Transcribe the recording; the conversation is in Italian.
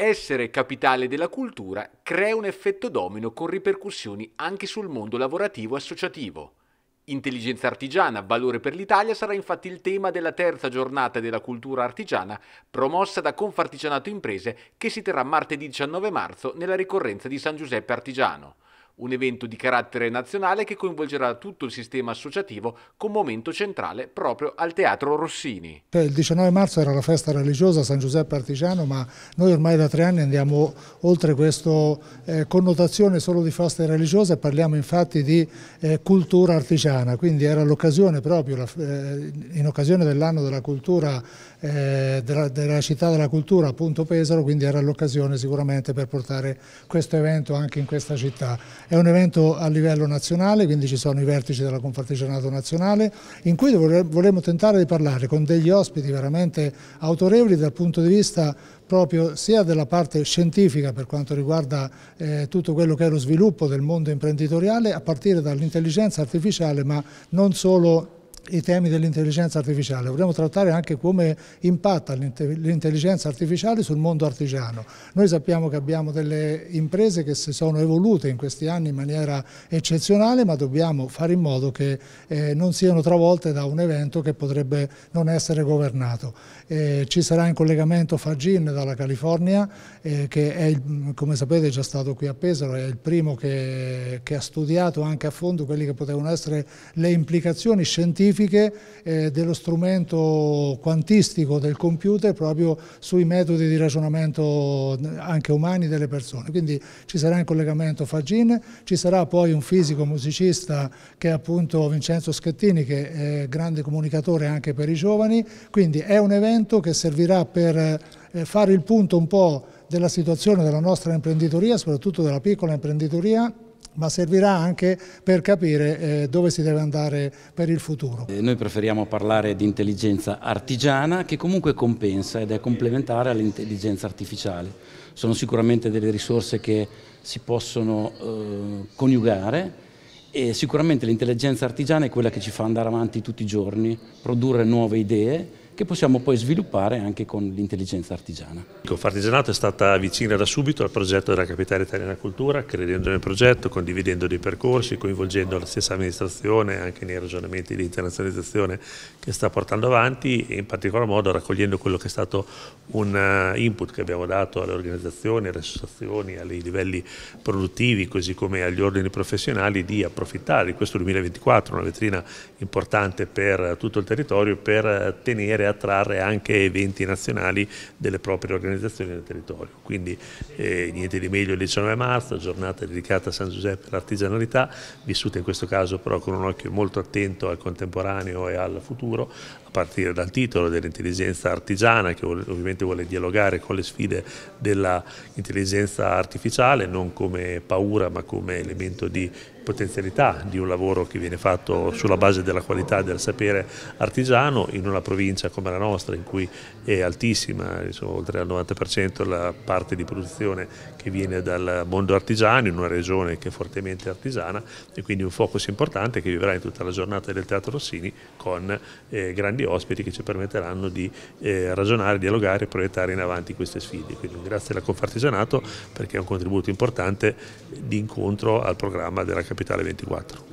Essere capitale della cultura crea un effetto domino con ripercussioni anche sul mondo lavorativo associativo. Intelligenza artigiana, valore per l'Italia sarà infatti il tema della terza giornata della cultura artigiana promossa da Confartigianato Imprese che si terrà martedì 19 marzo nella ricorrenza di San Giuseppe Artigiano un evento di carattere nazionale che coinvolgerà tutto il sistema associativo con momento centrale proprio al Teatro Rossini. Il 19 marzo era la festa religiosa San Giuseppe Artigiano, ma noi ormai da tre anni andiamo oltre questa eh, connotazione solo di feste religiose e parliamo infatti di eh, cultura artigiana, quindi era l'occasione proprio, la, eh, in occasione dell'anno della cultura, eh, della, della città della cultura appunto Pesaro, quindi era l'occasione sicuramente per portare questo evento anche in questa città. È un evento a livello nazionale, quindi ci sono i vertici della Confartigianato nazionale, in cui vorremmo tentare di parlare con degli ospiti veramente autorevoli dal punto di vista proprio sia della parte scientifica per quanto riguarda eh, tutto quello che è lo sviluppo del mondo imprenditoriale a partire dall'intelligenza artificiale ma non solo i temi dell'intelligenza artificiale, vorremmo trattare anche come impatta l'intelligenza artificiale sul mondo artigiano. Noi sappiamo che abbiamo delle imprese che si sono evolute in questi anni in maniera eccezionale, ma dobbiamo fare in modo che eh, non siano travolte da un evento che potrebbe non essere governato. Eh, ci sarà in collegamento Fagin dalla California, eh, che è, il, come sapete è già stato qui a Pesaro, è il primo che, che ha studiato anche a fondo quelle che potevano essere le implicazioni scientifiche specifiche eh, dello strumento quantistico del computer proprio sui metodi di ragionamento eh, anche umani delle persone. Quindi ci sarà in collegamento Fagin, ci sarà poi un fisico musicista che è appunto Vincenzo Schettini che è grande comunicatore anche per i giovani, quindi è un evento che servirà per eh, fare il punto un po' della situazione della nostra imprenditoria, soprattutto della piccola imprenditoria ma servirà anche per capire eh, dove si deve andare per il futuro. Eh, noi preferiamo parlare di intelligenza artigiana che comunque compensa ed è complementare all'intelligenza artificiale. Sono sicuramente delle risorse che si possono eh, coniugare e sicuramente l'intelligenza artigiana è quella che ci fa andare avanti tutti i giorni, produrre nuove idee che possiamo poi sviluppare anche con l'intelligenza artigiana. Fartigianato è stata vicina da subito al progetto della Capitale Italiana Cultura, credendo nel progetto, condividendo dei percorsi, coinvolgendo la stessa amministrazione anche nei ragionamenti di internazionalizzazione che sta portando avanti e in particolar modo raccogliendo quello che è stato un eh, input che abbiamo dato alle organizzazioni, alle associazioni, ai livelli produttivi così come agli ordini professionali di approfittare di questo 2024, una vetrina importante per tutto il territorio, per eh, tenere attrarre anche eventi nazionali delle proprie organizzazioni nel territorio. Quindi eh, niente di meglio il 19 marzo, giornata dedicata a San Giuseppe all'artigianalità, vissuta in questo caso però con un occhio molto attento al contemporaneo e al futuro, a partire dal titolo dell'intelligenza artigiana che ovviamente vuole dialogare con le sfide dell'intelligenza artificiale, non come paura ma come elemento di potenzialità di un lavoro che viene fatto sulla base della qualità del sapere artigiano in una provincia come la nostra in cui è altissima, insomma, oltre al 90% la parte di produzione che viene dal mondo artigiano in una regione che è fortemente artigiana e quindi un focus importante che vivrà in tutta la giornata del Teatro Rossini con eh, grandi ospiti che ci permetteranno di eh, ragionare, dialogare e proiettare in avanti queste sfide. Quindi grazie alla Confartigianato perché è un contributo importante di incontro al programma della Capitale 24.